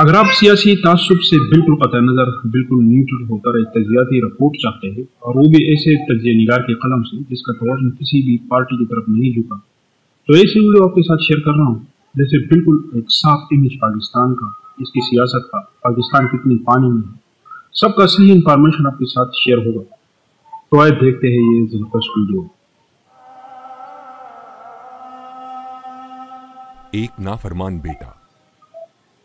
अगर आप सियासी तसब से बिल्कुल कत नज़र बिल्कुल न्यूट्रल होकर एक तजियाती रिपोर्ट चाहते हैं और वो भी ऐसे तजिया निगार के कलम से जिसका तोजन किसी भी पार्टी की तरफ नहीं झुका तो ऐसे वीडियो आपके साथ शेयर कर रहा हूँ जैसे बिल्कुल एक साफ इमेज पाकिस्तान का इसकी सियासत का पाकिस्तान कितनी पानी में है सबका सही इंफॉर्मेशन आपके साथ शेयर होगा तो आए देखते हैं ये जबरदस्त वीडियो एक नाफरमान बेटा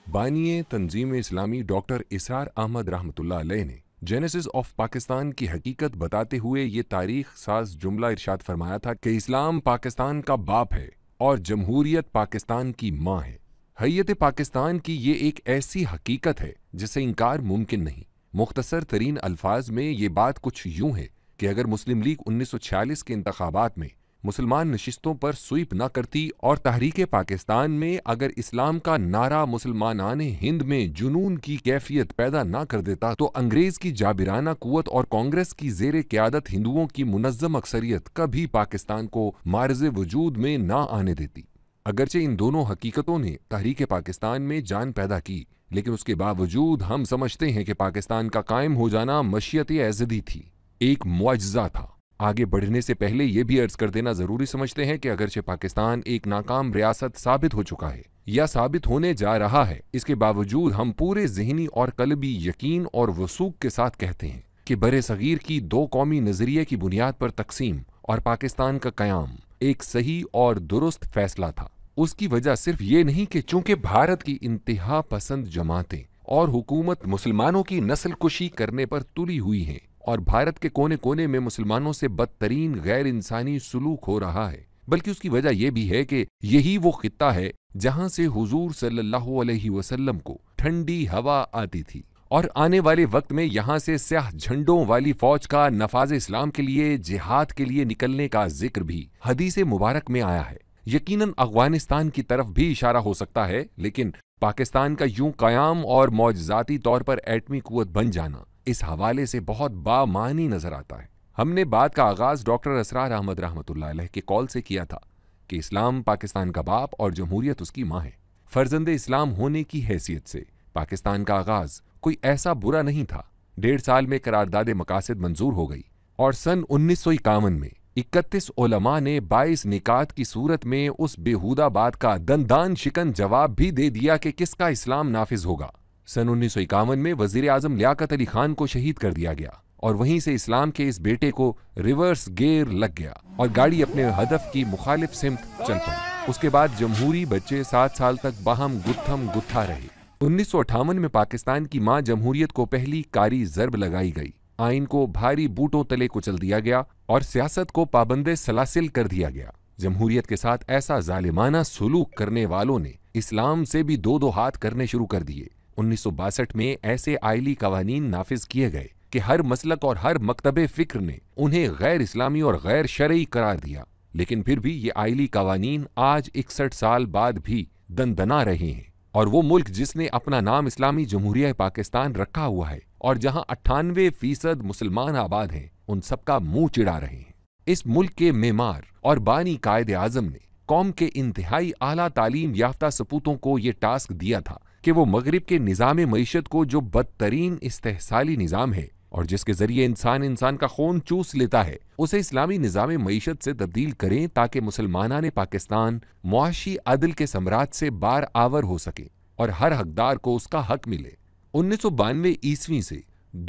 बानिय तंजीम इस्लामी डॉक्टर इसरार अहमद रहमतुल्ला ने जेनेसिस ऑफ पाकिस्तान की हकीकत बताते हुए ये तारीख साज जुमला इरशाद फरमाया था कि इस्लाम पाकिस्तान का बाप है और जमहूरियत पाकिस्तान की माँ है हैत पाकिस्तान की ये एक ऐसी हकीकत है जिसे इनकार मुमकिन नहीं मुख्तसर तरीन अल्फाज में ये बात कुछ यूं है कि अगर मुस्लिम लीग 1946 के इंतबात में मुसलमान नशस्तों पर स्वीप न करती और तहरीक पाकिस्तान में अगर इस्लाम का नारा मुसलमान आने हिंद में जुनून की कैफियत पैदा ना कर देता तो अंग्रेज की जाबिराना कुत और कांग्रेस की जेर क्यादत हिंदुओं की मुनजम अक्सरियत कभी पाकिस्तान को मारज़ वजूद में ना आने देती अगरचे इन दोनों हकीकतों ने तहरीक पाकिस्तान में जान पैदा की लेकिन उसके बावजूद हम समझते हैं कि पाकिस्तान का कायम हो जाना मशियत एजदी थी एक मुआजा था आगे बढ़ने से पहले ये भी अर्ज कर देना जरूरी समझते हैं कि अगरचे पाकिस्तान एक नाकाम रियासत साबित हो चुका है या साबित होने जा रहा है इसके बावजूद हम पूरे जहनी और कलबी यकीन और वसूख के साथ कहते हैं कि बर सगीर की दो कौमी नजरिए की बुनियाद पर तकसीम और पाकिस्तान का क्याम एक सही और दुरुस्त फैसला था उसकी वजह सिर्फ ये नहीं कि चूंकि भारत की इंतहा पसंद जमातें और हुकूमत मुसलमानों की नस्ल कुशी करने पर तुली हुई हैं और भारत के कोने कोने में मुसलमानों से बदतरीन गैर इंसानी सुलूक हो रहा है बल्कि उसकी वजह यह भी है कि यही वो खिता है जहां से हुजूर सल्लल्लाहु अलैहि वसल्लम को ठंडी हवा आती थी और आने वाले वक्त में यहाँ से स्याह झंडों वाली फौज का नफाज इस्लाम के लिए जिहाद के लिए निकलने का जिक्र भी हदीस मुबारक में आया है यकीनन अफगानिस्तान की तरफ भी इशारा हो सकता है लेकिन पाकिस्तान का यूं कयाम और मौजाती तौर पर एटमी कुत बन जाना इस हवाले से बहुत बामानी नजर आता है हमने बात का आगाज डॉक्टर असरार अहमद रहमत के कॉल से किया था कि इस्लाम पाकिस्तान का बाप और जमहूरियत उसकी माँ है फर्जंद इस्लाम होने की हैसियत से पाकिस्तान का आगाज कोई ऐसा बुरा नहीं था डेढ़ साल में करारदाद मकासद मंजूर हो गई और सन उन्नीस सौ इक्यावन में इकतीस ओलमा ने बाईस निकात की सूरत में उस बेहूदा बात का दंदान शिकन जवाब भी दे दिया कि किसका इस्लाम नाफिज होगा सन उन्नीस में वजीर आजम लियाकत अली खान को शहीद कर दिया गया और वहीं से इस्लाम के इस बेटे को रिवर्स गेयर लग गया और गाड़ी अपने हदफ की मुखालिफ सिमत चल पड़ी उसके बाद जमहूरी बच्चे सात साल तक बहम गुत्थम गुत्था रहे उन्नीस में पाकिस्तान की मां जमहूरियत को पहली कारी जरब लगाई गई आइन को भारी बूटों तले कुचल दिया गया और सियासत को पाबंद सलासिल कर दिया गया जमहूरियत के साथ ऐसा जालिमाना सलूक करने वालों ने इस्लाम से भी दो दो हाथ करने शुरू कर दिए उन्नीस में ऐसे आयली कवानीन नाफिज किए गए कि हर मसलक और हर मकतब फिक्र ने उन्हें गैर इस्लामी और गैर शर्य करार दिया लेकिन फिर भी ये आयली कवानीन आज इकसठ साल बाद भी दनदना रहे हैं और वो मुल्क जिसने अपना नाम इस्लामी जमहूरिया पाकिस्तान रखा हुआ है और जहां अट्ठानवे फीसद मुसलमान आबाद हैं उन सबका मुंह चिड़ा रहे हैं इस मुल्क के मेमार और बानी कायद आजम ने कौम के इंतहाई आला तालीम याफ्ता सपूतों को ये टास्क दिया था कि वो मगरब के निज़ाम मीशत को जो बदतरीन इस्तेसाली निज़ाम है और जिसके जरिए इंसान इंसान का खून चूस लेता है उसे इस्लामी निज़ाम मीशत से तब्दील करें ताकि मुसलमाना ने पाकिस्तान मुआशी अदल के सम्राट से बार आवर हो सके और हर हकदार को उसका हक मिले उन्नीस सौ बानवे ईस्वी से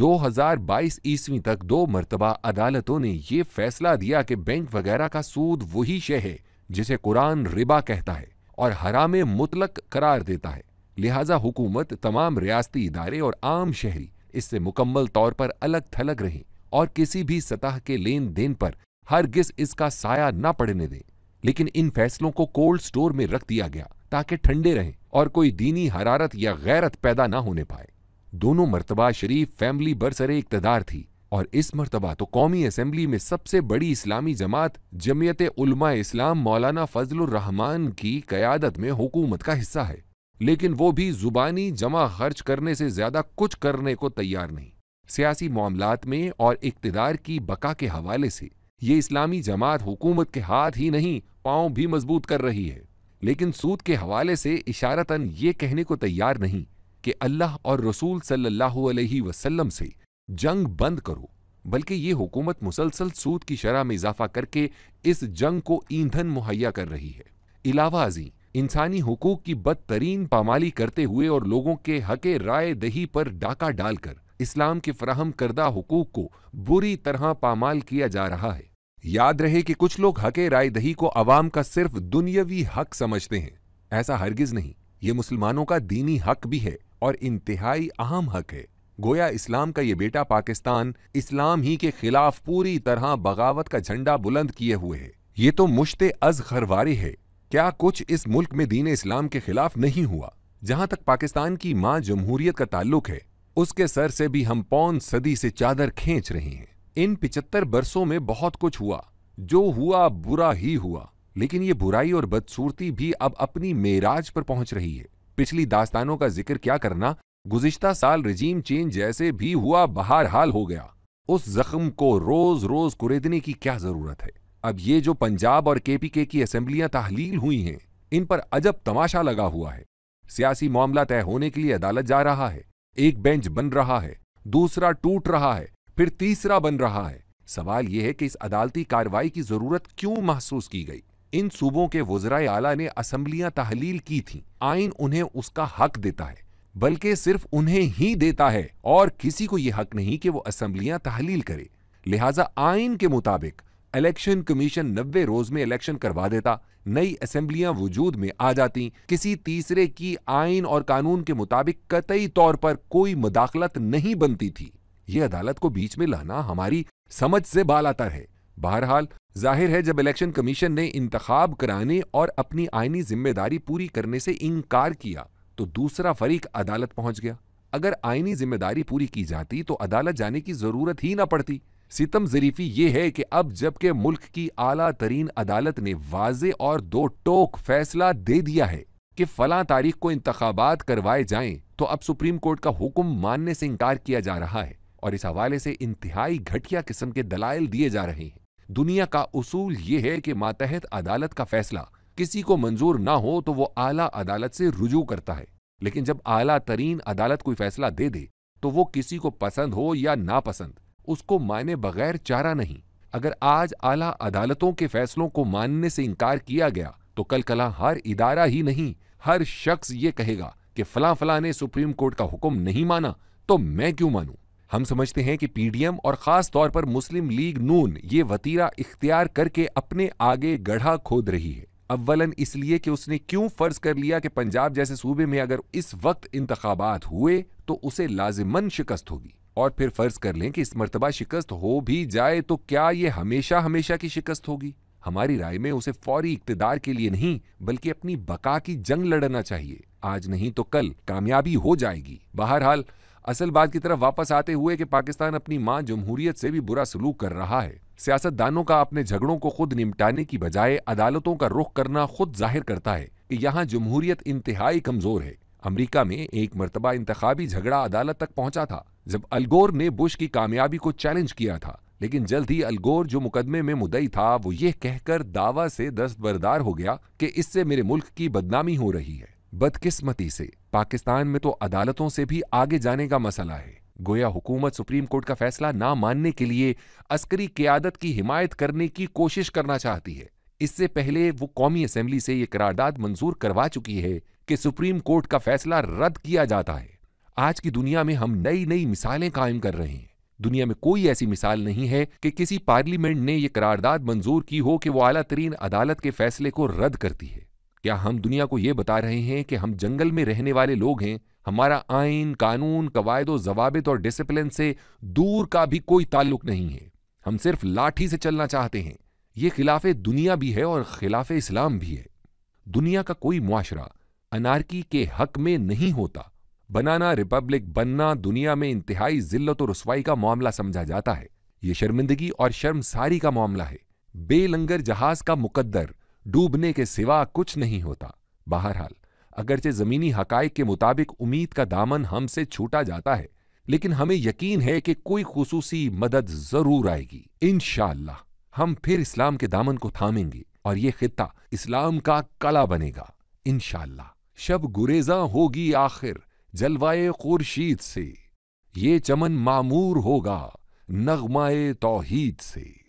2022 ईस्वी तक दो मरतबा अदालतों ने ये फैसला दिया कि बैंक वगैरह का सूद वही शे है जिसे कुरान रिबा कहता है और हराम मुतलक करार देता है लिहाजा हुकूमत तमाम रियासती इदारे और आम शहरी इससे मुकम्मल तौर पर अलग थलग रहें और किसी भी सतह के लेन देन पर हर गिस इसका साया न पड़ने दें लेकिन इन फैसलों को कोल्ड स्टोर में रख दिया गया ताकि ठंडे रहें और कोई दीनी हरारत या गैरत पैदा ना होने पाए दोनों मरतबा शरीफ फैमिली बरसरे इकतदार थी और इस मरतबा तो कौमी असम्बली में सबसे बड़ी इस्लामी जमात जमयत उलमा इस्लाम मौलाना फजलरहमान की कयादत में हुकूमत का हिस्सा है लेकिन वो भी जुबानी जमा खर्च करने से ज्यादा कुछ करने को तैयार नहीं सियासी मामला में और इकतदार की बका के हवाले से ये इस्लामी जमात हुकूमत के हाथ ही नहीं पाँव भी मजबूत कर रही है लेकिन सूद के हवाले से इशारतन ये कहने को तैयार नहीं कि अल्लाह और रसूल सल्लल्लाहु अलैहि वसल्लम से जंग बंद करो बल्कि ये हुकूमत मुसलसल सूद की शरह में इजाफा करके इस जंग को ईंधन मुहैया कर रही है इलावा अजी इंसानी हुकूक की बदतरीन पामाली करते हुए और लोगों के हक राय दही पर डाका डालकर इस्लाम के फ्राहम करदा हुकूक को बुरी तरह पामाल किया जा रहा है याद रहे कि कुछ लोग हके राय दही को अवाम का सिर्फ दुनियावी हक समझते हैं ऐसा हरगिज नहीं ये मुसलमानों का दीनी हक भी है और इंतहाई अहम हक है गोया इस्लाम का ये बेटा पाकिस्तान इस्लाम ही के खिलाफ पूरी तरह बगावत का झंडा बुलंद किए हुए है ये तो मुश्ते अज खरवारी है क्या कुछ इस मुल्क में दीन इस्लाम के खिलाफ नहीं हुआ जहां तक पाकिस्तान की मां जमहूरियत का ताल्लुक है उसके सर से भी हम पौन सदी से चादर खींच रहे हैं इन पिचहत्तर बरसों में बहुत कुछ हुआ जो हुआ बुरा ही हुआ लेकिन ये बुराई और बदसूरती भी अब अपनी मेराज पर पहुंच रही है पिछली दास्तानों का जिक्र क्या करना गुजश्ता साल रजीम चेंज जैसे भी हुआ बहार हाल हो गया उस जख्म को रोज रोज कुरेदने की क्या जरूरत है अब ये जो पंजाब और केपीके की असेंबलियां तहलील हुई हैं इन पर अजब तमाशा लगा हुआ है सियासी मामला तय होने के लिए अदालत जा रहा है एक बेंच बन रहा है दूसरा टूट रहा है फिर तीसरा बन रहा है सवाल यह है कि इस अदालती कार्रवाई की जरूरत क्यों महसूस की गई इन सूबों के वजराय आला ने असम्बलियां तहलील की थी आइन उन्हें उसका हक देता है बल्कि सिर्फ उन्हें ही देता है और किसी को यह हक नहीं कि वो असम्बलियां तहलील करे लिहाजा आइन के मुताबिक इलेक्शन कमीशन नब्बे रोज में इलेक्शन करवा देता नई असेंबलियां वजूद में आ जाती किसी तीसरे की आइन और कानून के मुताबिक कतई तौर पर कोई मुदाखलत नहीं बनती थी ये अदालत को बीच में लाना हमारी समझ से बालातर है बहरहाल जाहिर है जब इलेक्शन कमीशन ने इंतखाब कराने और अपनी आइनी जिम्मेदारी पूरी करने से इनकार किया तो दूसरा फरीक अदालत पहुंच गया अगर आईनी जिम्मेदारी पूरी की जाती तो अदालत जाने की जरूरत ही ना पड़ती सितम जरीफी ये है कि अब जबकि मुल्क की आला तरीन अदालत ने वाजे और दो टोक फैसला दे दिया है कि फला तारीख को इंतबात करवाए जाएं तो अब सुप्रीम कोर्ट का हुक्म मानने से इनकार किया जा रहा है और इस हवाले से इंतहाई घटिया किस्म के दलाइल दिए जा रहे हैं दुनिया का उसूल ये है कि मातहत अदालत का फैसला किसी को मंजूर ना हो तो वो आला अदालत से रुजू करता है लेकिन जब आला तरीन अदालत कोई फैसला दे दे तो वो किसी को पसंद हो या नापसंद उसको माने बगैर चारा नहीं अगर आज आला अदालतों के फैसलों को मानने से इनकार किया गया तो कल कला हर इदारा ही नहीं हर शख्स ये कहेगा कि फला फला ने सुप्रीम कोर्ट का हुक्म नहीं माना तो मैं क्यों मानूं हम समझते हैं कि पीडीएम और खास तौर पर मुस्लिम लीग नून ये वतीरा इख्तियार करके अपने आगे गढ़ा खोद रही है अव्वलन इसलिए कि उसने क्यों फर्ज कर लिया कि पंजाब जैसे सूबे में अगर इस वक्त इंतखाबात हुए तो उसे लाजिमन शिकस्त होगी और फिर फर्ज कर लें कि इस मरतबा शिकस्त हो भी जाए तो क्या ये हमेशा हमेशा की शिकस्त होगी हमारी राय में उसे फौरी इकतदार के लिए नहीं बल्कि अपनी बका की जंग लड़ना चाहिए आज नहीं तो कल कामयाबी हो जाएगी बहरहाल असल बात की तरफ वापस आते हुए कि पाकिस्तान अपनी मां जमहूरियत से भी बुरा सलूक कर रहा है सियासतदानों का अपने झगड़ों को खुद निपटाने की बजाय अदालतों का रुख करना खुद जाहिर करता है कि यहाँ जमहूरियत इंतहाई कमजोर है अमरीका में एक मरतबा इंतबी झगड़ा अदालत तक पहुंचा था जब अलगोर ने बुश की कामयाबी को चैलेंज किया था लेकिन जल्द ही अलगोर जो मुकदमे में मुदई था वो ये कहकर दावा से दस्तबरदार हो गया कि इससे मेरे मुल्क की बदनामी हो रही है बदकिस्मती से पाकिस्तान में तो अदालतों से भी आगे जाने का मसला है गोया हुकूमत सुप्रीम कोर्ट का फैसला ना मानने के लिए अस्करी क्यादत की हिमायत करने की कोशिश करना चाहती है इससे पहले वो कौमी असम्बली से ये करारदाद मंजूर करवा चुकी है कि सुप्रीम कोर्ट का फैसला रद्द किया जाता है आज की दुनिया में हम नई नई मिसालें कायम कर रहे हैं दुनिया में कोई ऐसी मिसाल नहीं है कि किसी पार्लियामेंट ने यह करारदाद मंजूर की हो कि वो आला तरीन अदालत के फैसले को रद्द करती है क्या हम दुनिया को यह बता रहे हैं कि हम जंगल में रहने वाले लोग हैं हमारा आइन कानून कवायद जवाबित और डिसिप्लिन से दूर का भी कोई ताल्लुक नहीं है हम सिर्फ लाठी से चलना चाहते हैं ये खिलाफ दुनिया भी है और खिलाफ इस्लाम भी है दुनिया का कोई मुआरा अनारकी के हक में नहीं होता बनाना रिपब्लिक बनना दुनिया में इंतहाई जिल्लत और रसवाई का मामला समझा जाता है ये शर्मिंदगी और शर्मसारी का मामला है बेलंगर जहाज का मुकद्दर डूबने के सिवा कुछ नहीं होता बहरहाल अगरचे जमीनी हक़ के मुताबिक उम्मीद का दामन हमसे छूटा जाता है लेकिन हमें यकीन है कि कोई खसूसी मदद जरूर आएगी इन हम फिर इस्लाम के दामन को थामेंगे और ये खिता इस्लाम का कला बनेगा इनशाला शब गुरेजा होगी आखिर जलवाए खुर्शीद से ये चमन मामूर होगा नगमाए तोहीद से